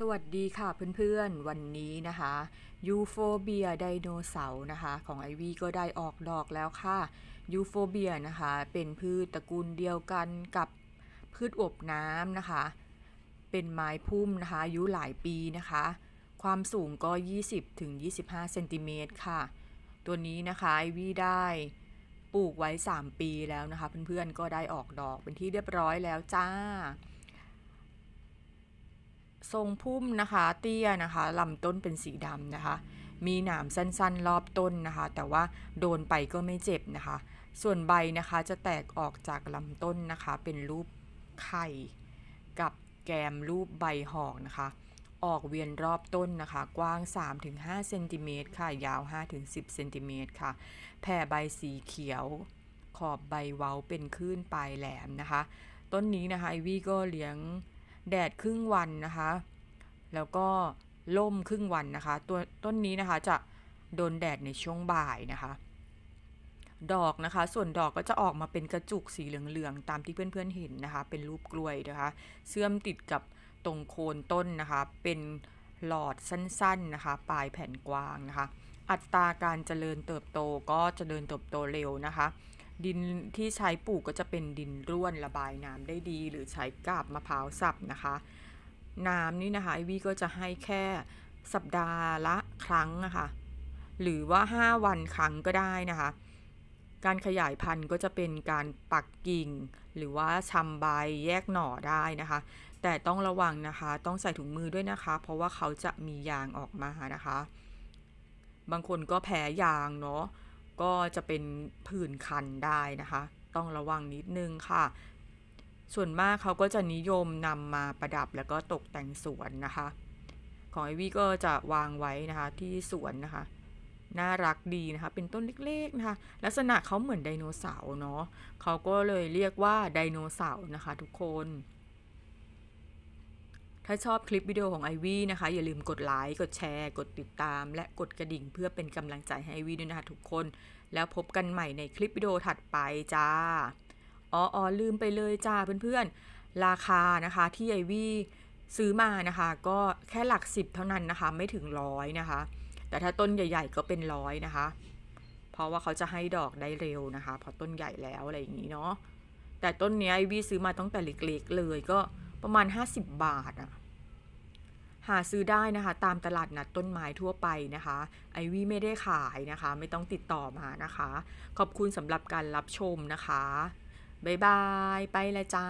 สวัสดีค่ะเพื่อนๆ วันนี้นะคะยูโฟเบียไดโนเสาร์นะคะ ของไอวีก็ได้ออกดอกแล้วค่ะยูโฟเบียนะคะ เป็นพืชตระกูลเดียวกันกับพืชอบน้ำนะคะ เป็นไม้พุ่มนะคะอายุหลายปีนะคะ ความสูงก็ 20-25เซนติเมตรค่ะ ตัวนี้นะคะไอวีได้ปลูกไว้ 3 ปีแล้วนะคะ เพื่อนๆก็ได้ออกดอกเป็นที่เรียบร้อยแล้วจ้าทรงพุ่มนะคะเตี้ยนะคะลำต้นเป็นสีดำนะคะ มีหนามสั้นๆรอบต้นนะคะ แต่ว่าโดนไปก็ไม่เจ็บนะคะ ส่วนใบนะคะจะแตกออกจากลำต้นนะคะเป็นรูปไข่ กับแกมรูปใบหอกนะคะ ออกเวียนรอบต้นนะคะ กว้าง 3-5เซนติเมตรค่ะยาว5-10เซนติเมตรค่ะแผ่ใบสีเขียว ขอบใบเว้าเป็นคลื่น ปลายแหลมนะคะ ต้นนี้นะคะไอวี่ก็เลี้ยงแดดครึ่งวันนะคะ แล้วก็ล่มครึ่งวันนะคะ ตัวต้นนี้นะคะจะโดนแดดในช่วงบ่ายนะคะ ดอกนะคะ ส่วนดอกก็จะออกมาเป็นกระจุกสีเหลืองๆ ตามที่เพื่อนๆเห็นนะคะ เป็นรูปกล้วยนะคะ เชื่อมติดกับตรงโคนต้นนะคะ เป็นหลอดสั้นๆนะคะ ปลายแผ่นกว้างนะคะ อัตราการเจริญเติบโตก็เจริญเติบโตเร็วนะคะดินที่ใช้ปลูกก็จะเป็นดินร่วนระบายน้ำได้ดี หรือใช้กาบมะพร้าวสับนะคะ น้ำนี่นะคะไอวี่ก็จะให้แค่สัปดาห์ละครั้งนะคะหรือว่า 5 วันครั้งก็ได้นะคะ การขยายพันธุ์ก็จะเป็นการปักกิ่ง หรือว่าชำใบแยกหน่อได้นะคะ แต่ต้องระวังนะคะต้องใส่ถุงมือด้วยนะคะ เพราะว่าเขาจะมียางออกมานะคะ บางคนก็แพ้ยางเนาะก็จะเป็นผื่นคันได้นะคะ ต้องระวังนิดนึงค่ะ ส่วนมากเขาก็จะนิยมนำมาประดับแล้วก็ตกแต่งสวนนะคะ ของไอวี่ก็จะวางไว้นะคะที่สวนนะคะ น่ารักดีนะคะ เป็นต้นเล็กๆนะคะ ลักษณะเขาเหมือนไดโนเสาร์เนาะ เขาก็เลยเรียกว่าไดโนเสาร์นะคะทุกคนถ้าชอบคลิปวิดีโอของไอวี่นะคะ อย่าลืมกดไลค์กดแชร์ กดติดตาม และกดกระดิ่งเพื่อเป็นกำลังใจให้ไอวี่ด้วยนะคะ ทุกคน แล้วพบกันใหม่ในคลิปวิดีโอถัดไปจ้าอ๋ออลืมไปเลยจ้าเพื่อนๆราคานะคะที่ไอวี่ซื้อมานะคะ ก็แค่หลักสิบเท่านั้นนะคะไม่ถึงร้อยนะคะ แต่ถ้าต้นใหญ่ๆก็เป็นร้อยนะคะ เพราะว่าเขาจะให้ดอกได้เร็วนะคะพอต้นใหญ่แล้วอะไรอย่างนี้เนาะแต่ต้นนี้ไอวี่ซื้อมาตั้งแต่เล็กๆเลยก็ประมาณ 50 บาทอะหาซื้อได้นะคะ ตามตลาดนัดต้นไม้ทั่วไปนะคะ ไอวี่ไม่ได้ขายนะคะ ไม่ต้องติดต่อมานะคะ ขอบคุณสำหรับการรับชมนะคะ บ๊ายบาย ไปละจ้า